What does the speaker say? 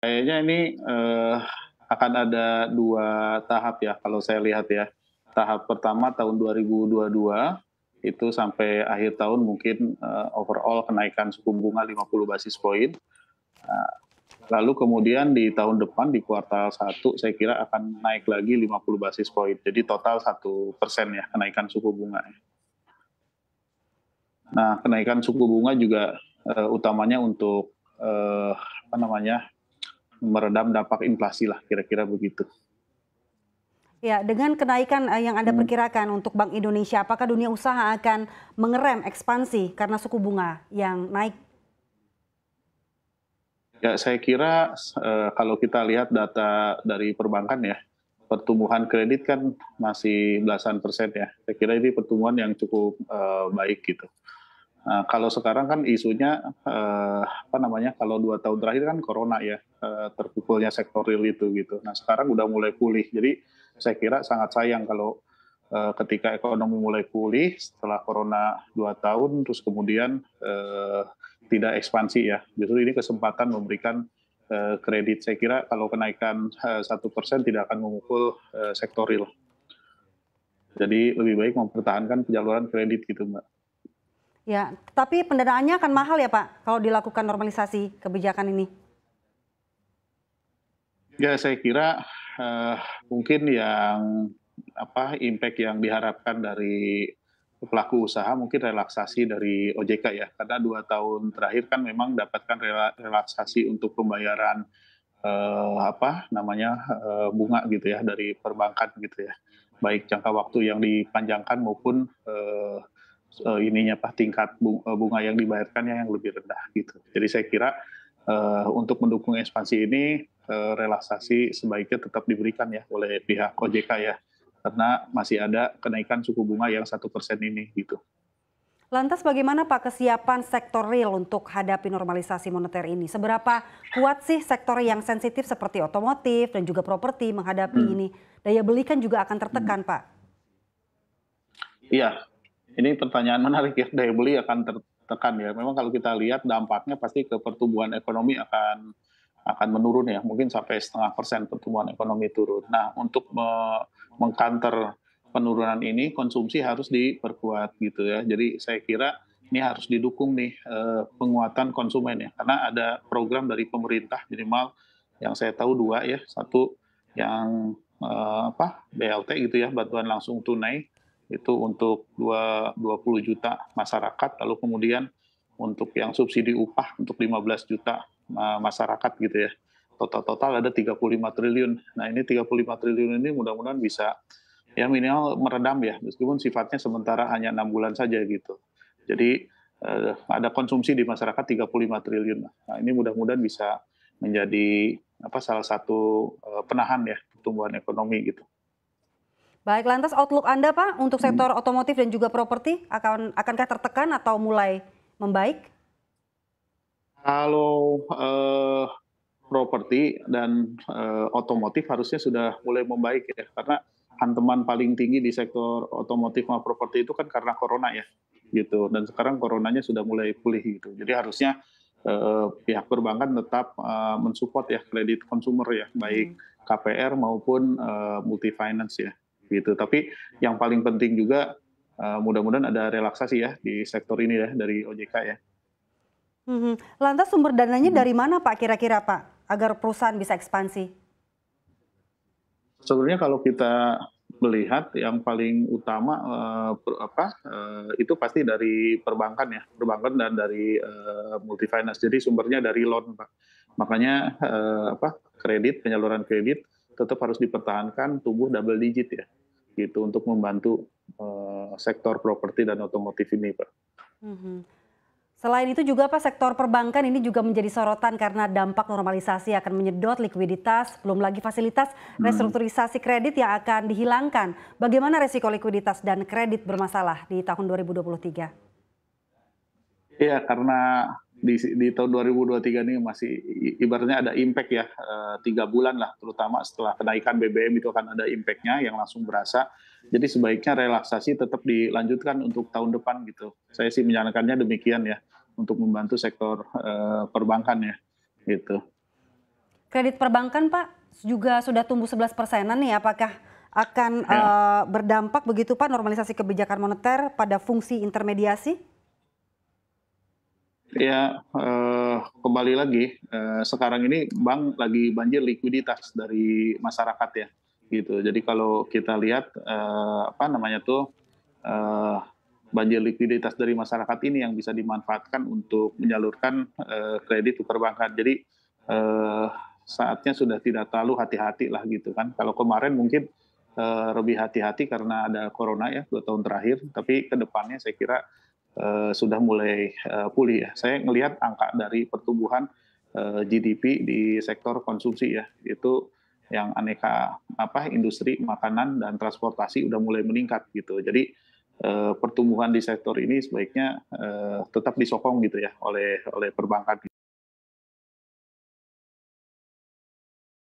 Kayaknya ini uh, akan ada dua tahap ya kalau saya lihat ya. Tahap pertama tahun 2022 itu sampai akhir tahun mungkin uh, overall kenaikan suku bunga 50 basis point. Uh, lalu kemudian di tahun depan di kuartal 1 saya kira akan naik lagi 50 basis point. Jadi total satu persen ya kenaikan suku bunga. Nah, kenaikan suku bunga juga uh, utamanya untuk uh, apa namanya meredam dampak inflasi lah kira-kira begitu. Ya, dengan kenaikan eh, yang Anda hmm. perkirakan hmm. untuk Bank Indonesia, apakah dunia usaha akan mengerem ekspansi karena suku bunga yang naik? Ya, saya kira eh, kalau kita lihat data dari perbankan ya, pertumbuhan kredit kan masih belasan persen ya. Saya kira ini pertumbuhan yang cukup eh, baik gitu. Nah, kalau sekarang kan isunya eh, apa namanya? Kalau dua tahun terakhir kan corona ya eh, terpukulnya sektor real itu gitu. Nah sekarang udah mulai pulih. Jadi saya kira sangat sayang kalau eh, ketika ekonomi mulai pulih setelah corona dua tahun, terus kemudian eh, tidak ekspansi ya. Justru ini kesempatan memberikan eh, kredit. Saya kira kalau kenaikan eh, satu eh, persen tidak akan memukul eh, sektor real. Jadi lebih baik mempertahankan penyaluran kredit gitu mbak. Ya, tapi pendanaannya akan mahal ya Pak kalau dilakukan normalisasi kebijakan ini. Ya, saya kira uh, mungkin yang apa impact yang diharapkan dari pelaku usaha mungkin relaksasi dari OJK ya karena dua tahun terakhir kan memang dapatkan relaksasi untuk pembayaran eh, apa namanya eh, bunga gitu ya dari perbankan gitu ya baik jangka waktu yang dipanjangkan maupun eh, uh, ininya apa tingkat eh, bunga yang dibayarkannya yang lebih rendah gitu. Jadi saya kira uh, untuk mendukung ekspansi ini uh, relaksasi sebaiknya tetap diberikan ya oleh pihak OJK ya karena masih ada kenaikan suku bunga yang satu persen ini gitu. Lantas bagaimana Pak kesiapan sektor real untuk hadapi normalisasi moneter ini? Seberapa kuat sih sektor yang sensitif seperti otomotif dan juga properti menghadapi hmm. ini? Daya beli kan juga akan tertekan hmm. Pak. Iya, ini pertanyaan menarik ya, daya beli akan tertekan ya. Memang kalau kita lihat dampaknya pasti ke pertumbuhan ekonomi akan akan menurun ya, mungkin sampai setengah persen pertumbuhan ekonomi turun. Nah, untuk me mengkanter penurunan ini, konsumsi harus diperkuat gitu ya. Jadi saya kira ini harus didukung nih eh, penguatan konsumen ya, karena ada program dari pemerintah minimal yang saya tahu dua ya, satu yang eh, apa BLT gitu ya, bantuan langsung tunai itu untuk dua 20 juta masyarakat lalu kemudian untuk yang subsidi upah untuk 15 juta masyarakat gitu ya. Total-total ada 35 triliun. Nah, ini 35 triliun ini mudah-mudahan bisa ya minimal meredam ya meskipun sifatnya sementara hanya enam bulan saja gitu. Jadi eh, ada konsumsi di masyarakat 35 triliun. Nah, ini mudah-mudahan bisa menjadi apa salah satu eh, penahan ya pertumbuhan ekonomi gitu. Baik, lantas outlook Anda Pak untuk hmm. sektor otomotif dan juga properti akan akankah tertekan atau mulai membaik? Kalau eh, properti dan eh, otomotif harusnya sudah mulai membaik ya karena hanteman paling tinggi di sektor otomotif maupun properti itu kan karena corona ya gitu dan sekarang coronanya sudah mulai pulih gitu. Jadi harusnya eh, pihak perbankan tetap eh, mensupport ya kredit konsumer ya baik hmm. KPR maupun multi finance ya gitu. Tapi yang paling penting juga eh, mudah-mudahan ada relaksasi ya di sektor ini ya dari OJK ya. Mm-hmm. Lantas sumber dananya hmm. dari mana Pak kira-kira Pak agar perusahaan bisa ekspansi? Sebenarnya kalau kita melihat yang paling utama eh, apa eh, itu pasti dari perbankan ya perbankan dan dari eh, multifinance jadi sumbernya dari loan pak makanya eh, apa kredit penyaluran kredit tetap harus dipertahankan tumbuh double digit ya gitu untuk membantu eh, sektor properti dan otomotif ini, Pak. Mhm. Selain itu juga Pak, sektor perbankan ini juga menjadi sorotan karena dampak normalisasi akan menyedot likuiditas, belum lagi fasilitas mhm. restrukturisasi kredit yang akan dihilangkan. Bagaimana resiko likuiditas dan kredit bermasalah di tahun 2023? Iya, karena di, di tahun 2023 ini masih ibaratnya ada impact ya eh, tiga bulan lah terutama setelah kenaikan BBM itu akan ada impactnya yang langsung berasa jadi sebaiknya relaksasi tetap dilanjutkan untuk tahun depan gitu saya sih menyarankannya demikian ya untuk membantu sektor uh, perbankan ya gitu kredit perbankan pak juga sudah tumbuh 11 persenan nih apakah akan ya. uh, berdampak begitu pak normalisasi kebijakan moneter pada fungsi intermediasi Ya, uh, kembali lagi Uh, sekarang ini bank lagi banjir likuiditas dari masyarakat ya, gitu. Jadi kalau kita lihat uh, apa namanya tuh uh, banjir likuiditas dari masyarakat ini yang bisa dimanfaatkan untuk menyalurkan uh, kredit perbankan. Jadi uh, saatnya sudah tidak terlalu hati-hati lah gitu kan. Kalau kemarin mungkin uh, lebih hati-hati karena ada corona ya dua tahun terakhir, tapi ke depannya saya kira Eh, sudah mulai uh, pulih ya. Saya melihat angka dari pertumbuhan uh, eh, GDP di sektor konsumsi ya itu yang aneka apa industri makanan dan transportasi udah mulai meningkat gitu. Jadi uh, pertumbuhan di sektor ini sebaiknya uh, tetap disokong gitu ya oleh oleh perbankan.